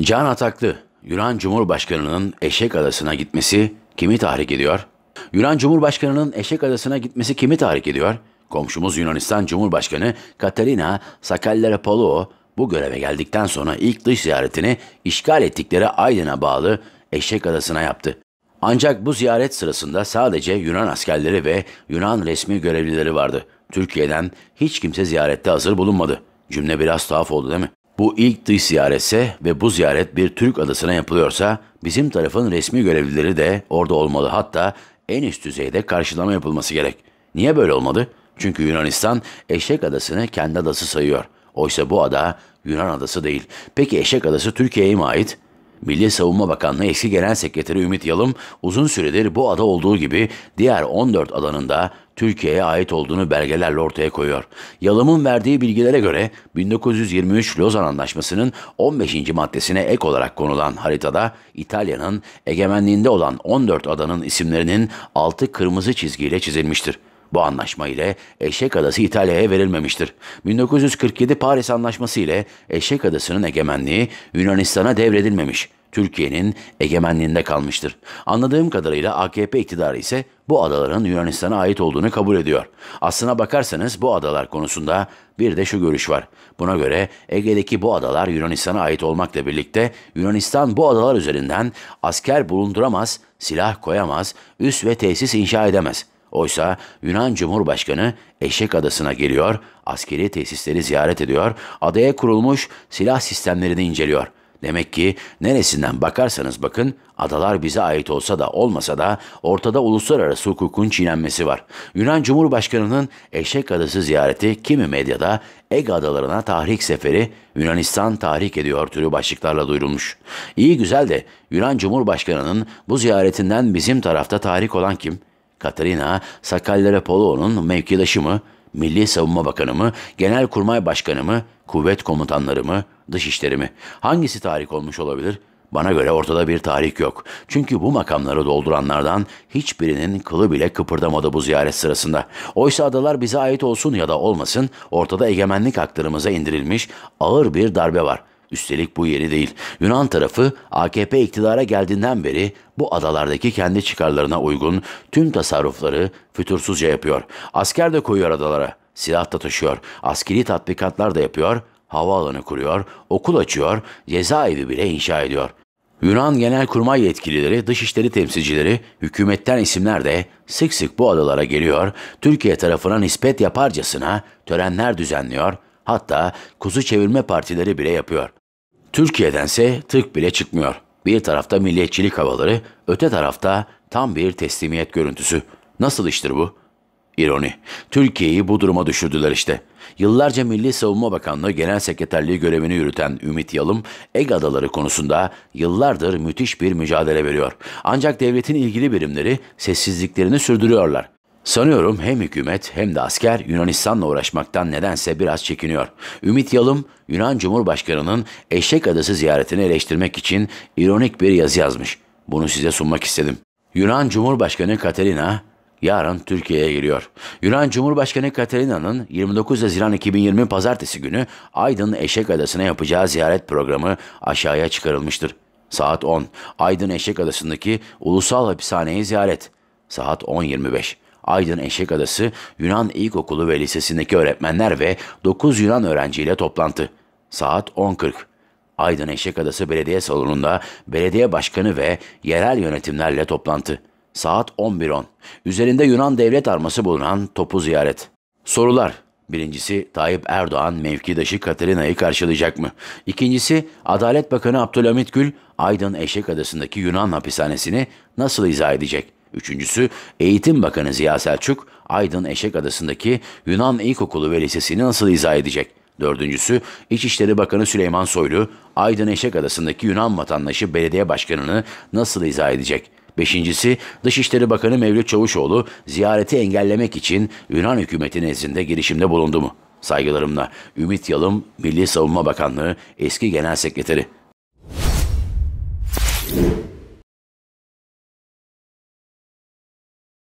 Can Ataklı, Yunan Cumhurbaşkanı'nın Eşek Adası'na gitmesi kimi tahrik ediyor? Yunan Cumhurbaşkanı'nın Eşek Adası'na gitmesi kimi tahrik ediyor? Komşumuz Yunanistan Cumhurbaşkanı Katerina Sakalleropoulou bu göreve geldikten sonra ilk dış ziyaretini işgal ettikleri Aydın'a bağlı Eşek Adası'na yaptı. Ancak bu ziyaret sırasında sadece Yunan askerleri ve Yunan resmi görevlileri vardı. Türkiye'den hiç kimse ziyarette hazır bulunmadı. Cümle biraz tuhaf oldu değil mi? Bu ilk dış ziyaretse ve bu ziyaret bir Türk adasına yapılıyorsa bizim tarafın resmi görevlileri de orada olmalı hatta en üst düzeyde karşılama yapılması gerek. Niye böyle olmadı? Çünkü Yunanistan Eşek Adası'nı kendi adası sayıyor. Oysa bu ada Yunan adası değil. Peki Eşek Adası Türkiye'ye mi ait? Milli Savunma Bakanlığı eski Genel Sekreteri Ümit Yalım uzun süredir bu ada olduğu gibi diğer 14 adanın da Türkiye'ye ait olduğunu belgelerle ortaya koyuyor. Yalım'ın verdiği bilgilere göre 1923 Lozan Anlaşması'nın 15. maddesine ek olarak konulan haritada İtalya'nın egemenliğinde olan 14 adanın isimlerinin altı kırmızı çizgiyle çizilmiştir. Bu anlaşma ile Eşek Adası İtalya'ya verilmemiştir. 1947 Paris Anlaşması ile Eşek Adası'nın egemenliği Yunanistan'a devredilmemiş. Türkiye'nin egemenliğinde kalmıştır. Anladığım kadarıyla AKP iktidarı ise bu adaların Yunanistan'a ait olduğunu kabul ediyor. Aslına bakarsanız bu adalar konusunda bir de şu görüş var. Buna göre Ege'deki bu adalar Yunanistan'a ait olmakla birlikte Yunanistan bu adalar üzerinden asker bulunduramaz, silah koyamaz, üs ve tesis inşa edemez. Oysa Yunan Cumhurbaşkanı Eşek Adası'na geliyor, askeri tesisleri ziyaret ediyor, adaya kurulmuş silah sistemlerini inceliyor.'' Demek ki neresinden bakarsanız bakın adalar bize ait olsa da olmasa da ortada uluslararası hukukun çiğnenmesi var. Yunan Cumhurbaşkanı'nın Eşek Adası ziyareti kimi medyada Ege Adalarına tahrik seferi Yunanistan tahrik ediyor türü başlıklarla duyurulmuş. İyi güzel de Yunan Cumhurbaşkanı'nın bu ziyaretinden bizim tarafta tahrik olan kim? Katarina Sakallere Polo'nun mevkidaşı mı? Milli Savunma Bakanı mı? Genelkurmay Başkanı mı? kuvvet komutanlarımı, dışişlerimi, Hangisi tahrik olmuş olabilir? Bana göre ortada bir tarih yok. Çünkü bu makamları dolduranlardan hiçbirinin kılı bile kıpırdamadı bu ziyaret sırasında. Oysa adalar bize ait olsun ya da olmasın ortada egemenlik haklarımıza indirilmiş ağır bir darbe var. Üstelik bu yeri değil. Yunan tarafı AKP iktidara geldiğinden beri bu adalardaki kendi çıkarlarına uygun tüm tasarrufları fütursuzca yapıyor. Asker de koyuyor adalara. Silah da taşıyor, askeri tatbikatlar da yapıyor, havaalanı kuruyor, okul açıyor, cezaevi bile inşa ediyor. Yunan Genelkurmay yetkilileri, dışişleri temsilcileri, hükümetten isimler de sık sık bu adalara geliyor, Türkiye tarafına nispet yaparcasına törenler düzenliyor, hatta kuzu çevirme partileri bile yapıyor. Türkiye'dense tık bile çıkmıyor. Bir tarafta milliyetçilik havaları, öte tarafta tam bir teslimiyet görüntüsü. Nasıl iştir bu? İroni. Türkiye'yi bu duruma düşürdüler işte. Yıllarca Milli Savunma Bakanlığı Genel Sekreterliği görevini yürüten Ümit Yalım, Ege Adaları konusunda yıllardır müthiş bir mücadele veriyor. Ancak devletin ilgili birimleri sessizliklerini sürdürüyorlar. Sanıyorum hem hükümet hem de asker Yunanistan'la uğraşmaktan nedense biraz çekiniyor. Ümit Yalım, Yunan Cumhurbaşkanı'nın Eşek Adası ziyaretini eleştirmek için ironik bir yazı yazmış. Bunu size sunmak istedim. Yunan Cumhurbaşkanı Katerina, yarın Türkiye'ye giriyor. Yunan Cumhurbaşkanı Katerina'nın 29 Haziran 2020 Pazartesi günü Aydın Eşek Adası'na yapacağı ziyaret programı aşağıya çıkarılmıştır. Saat 10. Aydın Eşek Adası'ndaki Ulusal Hapishaneyi ziyaret. Saat 10.25. Aydın Eşek Adası Yunan İlkokulu ve Lisesi'ndeki öğretmenler ve 9 Yunan öğrenciyle toplantı. Saat 10.40. Aydın Eşek Adası Belediye Salonu'nda belediye başkanı ve yerel yönetimlerle toplantı. Saat 11.10. Üzerinde Yunan devlet arması bulunan topu ziyaret. Sorular. Birincisi Tayyip Erdoğan mevkidaşı Katerina'yı karşılayacak mı? İkincisi Adalet Bakanı Abdülhamit Gül Aydın Eşek Adası'ndaki Yunan hapishanesini nasıl izah edecek? Üçüncüsü Eğitim Bakanı Ziya Selçuk Aydın Eşek Adası'ndaki Yunan İlkokulu ve Lisesi'ni nasıl izah edecek? Dördüncüsü İçişleri Bakanı Süleyman Soylu Aydın Eşek Adası'ndaki Yunan vatandaşı belediye başkanını nasıl izah edecek? Beşincisi, Dışişleri Bakanı Mevlüt Çavuşoğlu ziyareti engellemek için Yunan hükümeti nezdinde girişimde bulundu mu? Saygılarımla Ümit Yalım, Milli Savunma Bakanlığı eski Genel Sekreteri.